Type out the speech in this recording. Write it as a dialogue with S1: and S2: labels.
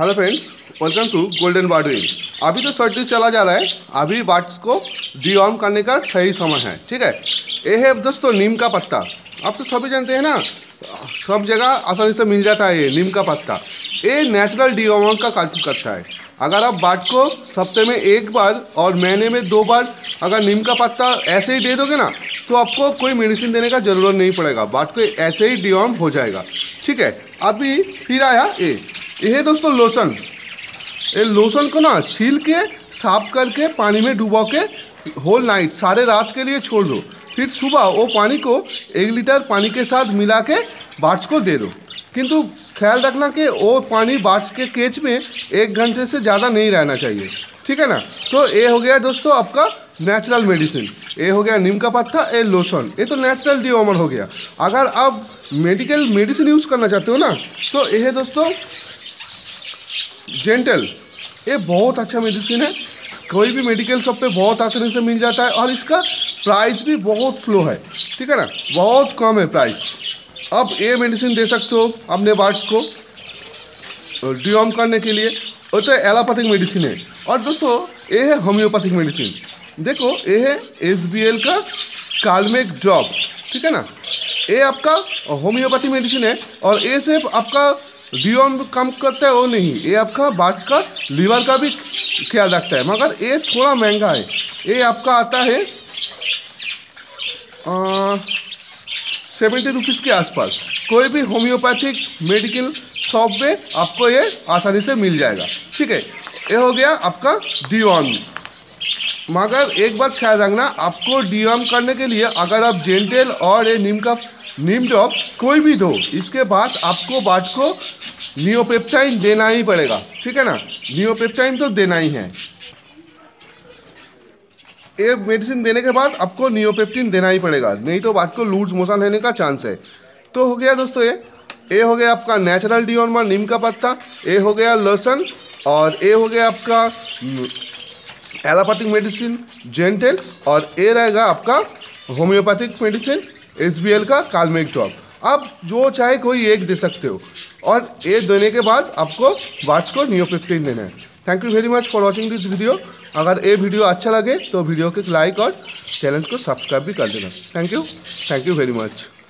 S1: hello friends welcome to golden बाडुइंग अभी तो सर्दी चला जा रहा है अभी बाट्स को डी करने का सही समय है ठीक है ये है दोस्तों नीम का पत्ता आप तो सभी जानते हैं ना सब जगह आसानी से मिल जाता है ये नीम का पत्ता ये नेचुरल डी का कार्य करता है अगर आप बाट को सप्ते में एक बार और महीने में दो बार अगर नीम का पत्ता ऐसे ही दे दोगे ना तो आपको कोई मेडिसिन देने का ज़रूरत नहीं पड़ेगा बाट को ऐसे ही डिओम हो जाएगा ठीक है अभी फिर आया ए ये दोस्तों लोशन ये लोशन को ना छील के साफ करके पानी में डुबो के होल नाइट सारे रात के लिए छोड़ दो फिर सुबह वो पानी को एक लीटर पानी के साथ मिला के बाट्स को दे दो किंतु ख्याल रखना कि वो पानी बाट्स के केच में एक घंटे से ज़्यादा नहीं रहना चाहिए ठीक है ना तो ये हो गया दोस्तों आपका नेचुरल मेडिसिन ये हो गया नीम का पत्ता ए लोशन ये तो नेचुरल डिओमर हो गया अगर आप मेडिकल मेडिसिन यूज़ करना चाहते हो ना तो यह दोस्तों जेंटल ये बहुत अच्छा मेडिसिन है कोई भी मेडिकल शॉप पे बहुत आसानी से मिल जाता है और इसका प्राइस भी बहुत स्लो है ठीक है ना बहुत कम है प्राइस अब ये मेडिसिन दे सकते हो अपने बार्ड्स को डिओम करने के लिए और तो एलोपैथिक मेडिसिन है और दोस्तों ये है होम्योपैथिक मेडिसिन देखो ये है एस बी एल का कालमेक ड्रॉप ठीक है ना ये आपका होम्योपैथी मेडिसिन है और ये सिर्फ आपका डीओम कम करता है वो नहीं ये आपका बाज का लीवर का भी ख्याल रखता है मगर ये थोड़ा महंगा है ये आपका आता है सेवेंटी रुपीज़ के आसपास कोई भी होम्योपैथिक मेडिकल शॉप में आपको ये आसानी से मिल जाएगा ठीक है ये हो गया आपका ऑन मगर एक बात ख्याल रखना आपको डीआम करने के लिए अगर आप जेंटेल और ये नीम का नीम ड्रॉप कोई भी दो इसके बाद आपको बाट को नियोपेप्टाइन देना ही पड़ेगा ठीक है ना नियोपेप्टाइन तो देना ही है ये मेडिसिन देने के बाद आपको नियोपेप्टिन देना ही पड़ेगा नहीं तो बाट को लूज मोशन रहने का चांस है तो हो गया दोस्तों ये ए हो गया आपका नेचुरल डिओनमर नीम का पत्ता ए हो गया लहसन और ए हो गया आपका एलोपैथिक मेडिसिन जेंटेल और ए रहेगा आपका होम्योपैथिक मेडिसिन एस का कालमेक ड्रॉप आप जो चाहे कोई एक दे सकते हो और ए देने के बाद आपको वाच को नियोपेप्टिन देना है thank you very much for watching this video अगर ये वीडियो अच्छा लगे तो वीडियो को लाइक और चैनल को सब्सक्राइब भी कर देना thank you thank you very much